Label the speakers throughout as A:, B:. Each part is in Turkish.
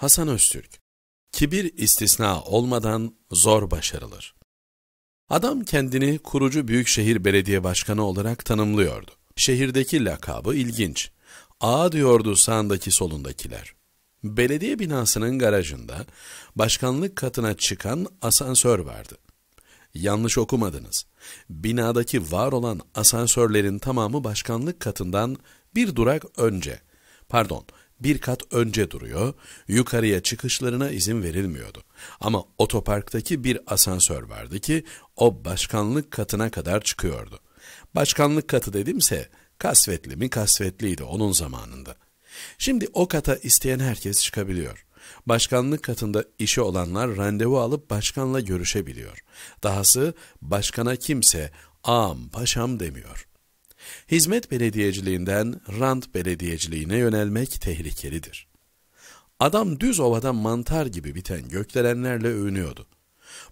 A: Hasan Öztürk, kibir istisna olmadan zor başarılır. Adam kendini kurucu Büyükşehir Belediye Başkanı olarak tanımlıyordu. Şehirdeki lakabı ilginç. A diyordu sağındaki solundakiler. Belediye binasının garajında başkanlık katına çıkan asansör vardı. Yanlış okumadınız. Binadaki var olan asansörlerin tamamı başkanlık katından bir durak önce, pardon, bir kat önce duruyor, yukarıya çıkışlarına izin verilmiyordu. Ama otoparktaki bir asansör vardı ki o başkanlık katına kadar çıkıyordu. Başkanlık katı dedimse kasvetli mi kasvetliydi onun zamanında. Şimdi o kata isteyen herkes çıkabiliyor. Başkanlık katında işi olanlar randevu alıp başkanla görüşebiliyor. Dahası başkana kimse ağam paşam demiyor. Hizmet belediyeciliğinden rant belediyeciliğine yönelmek tehlikelidir. Adam düz ovada mantar gibi biten gökdelenlerle övünüyordu.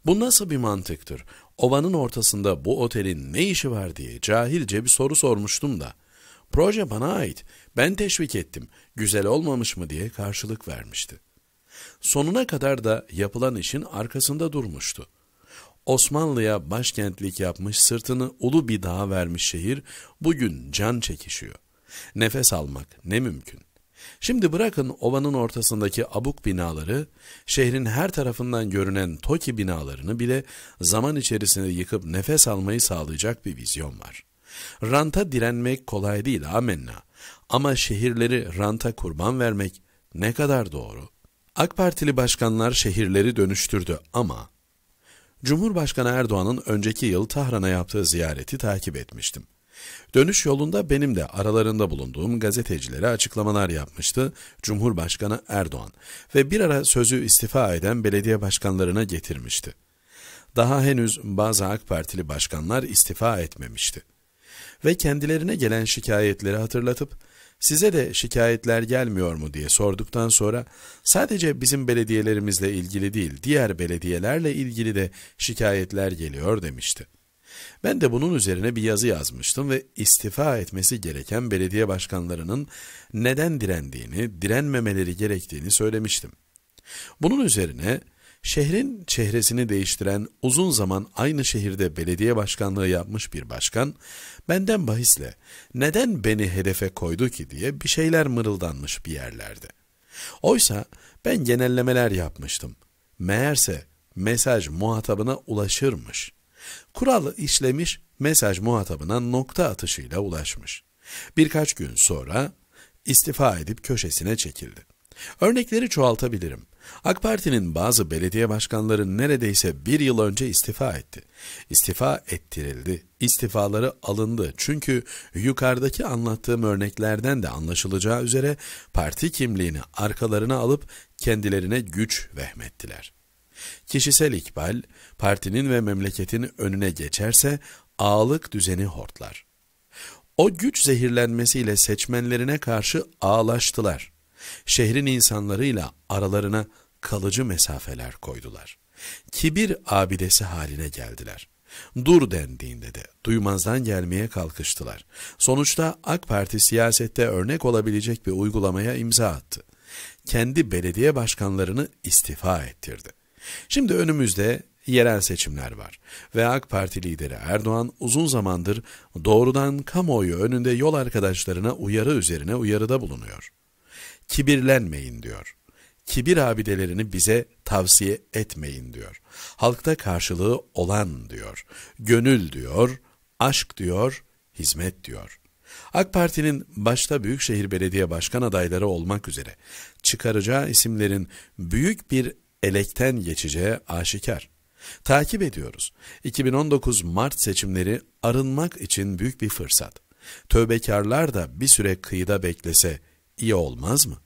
A: Bu nasıl bir mantıktır? Ovanın ortasında bu otelin ne işi var diye cahilce bir soru sormuştum da. Proje bana ait, ben teşvik ettim, güzel olmamış mı diye karşılık vermişti. Sonuna kadar da yapılan işin arkasında durmuştu. Osmanlı'ya başkentlik yapmış sırtını ulu bir dağa vermiş şehir bugün can çekişiyor. Nefes almak ne mümkün. Şimdi bırakın ovanın ortasındaki abuk binaları, şehrin her tarafından görünen toki binalarını bile zaman içerisinde yıkıp nefes almayı sağlayacak bir vizyon var. Ranta direnmek kolay değil amenna ama şehirleri ranta kurban vermek ne kadar doğru. AK Partili başkanlar şehirleri dönüştürdü ama Cumhurbaşkanı Erdoğan'ın önceki yıl Tahran'a yaptığı ziyareti takip etmiştim. Dönüş yolunda benim de aralarında bulunduğum gazetecilere açıklamalar yapmıştı Cumhurbaşkanı Erdoğan ve bir ara sözü istifa eden belediye başkanlarına getirmişti. Daha henüz bazı AK Partili başkanlar istifa etmemişti ve kendilerine gelen şikayetleri hatırlatıp size de şikayetler gelmiyor mu diye sorduktan sonra sadece bizim belediyelerimizle ilgili değil diğer belediyelerle ilgili de şikayetler geliyor demişti. Ben de bunun üzerine bir yazı yazmıştım ve istifa etmesi gereken belediye başkanlarının neden direndiğini, direnmemeleri gerektiğini söylemiştim. Bunun üzerine Şehrin çehresini değiştiren uzun zaman aynı şehirde belediye başkanlığı yapmış bir başkan, benden bahisle neden beni hedefe koydu ki diye bir şeyler mırıldanmış bir yerlerde. Oysa ben genellemeler yapmıştım. Meğerse mesaj muhatabına ulaşırmış. Kuralı işlemiş, mesaj muhatabına nokta atışıyla ulaşmış. Birkaç gün sonra istifa edip köşesine çekildi. Örnekleri çoğaltabilirim. AK Parti'nin bazı belediye başkanları neredeyse bir yıl önce istifa etti. İstifa ettirildi, istifaları alındı çünkü yukarıdaki anlattığım örneklerden de anlaşılacağı üzere parti kimliğini arkalarına alıp kendilerine güç vehmettiler. Kişisel ikbal, partinin ve memleketin önüne geçerse ağalık düzeni hortlar. O güç zehirlenmesiyle seçmenlerine karşı ağlaştılar.'' Şehrin insanlarıyla aralarına kalıcı mesafeler koydular. Kibir abidesi haline geldiler. Dur dendiğinde de duymazdan gelmeye kalkıştılar. Sonuçta AK Parti siyasette örnek olabilecek bir uygulamaya imza attı. Kendi belediye başkanlarını istifa ettirdi. Şimdi önümüzde yerel seçimler var ve AK Parti lideri Erdoğan uzun zamandır doğrudan kamuoyu önünde yol arkadaşlarına uyarı üzerine uyarıda bulunuyor kibirlenmeyin diyor. Kibir abidelerini bize tavsiye etmeyin diyor. Halkta karşılığı olan diyor. Gönül diyor, aşk diyor, hizmet diyor. AK Parti'nin başta Büyükşehir Belediye Başkan adayları olmak üzere çıkaracağı isimlerin büyük bir elekten geçeceği aşikar. Takip ediyoruz. 2019 Mart seçimleri arınmak için büyük bir fırsat. Tövbekarlar da bir süre kıyıda beklese iyi olmaz mı?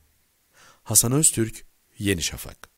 A: Hasan Öztürk, Yeni Şafak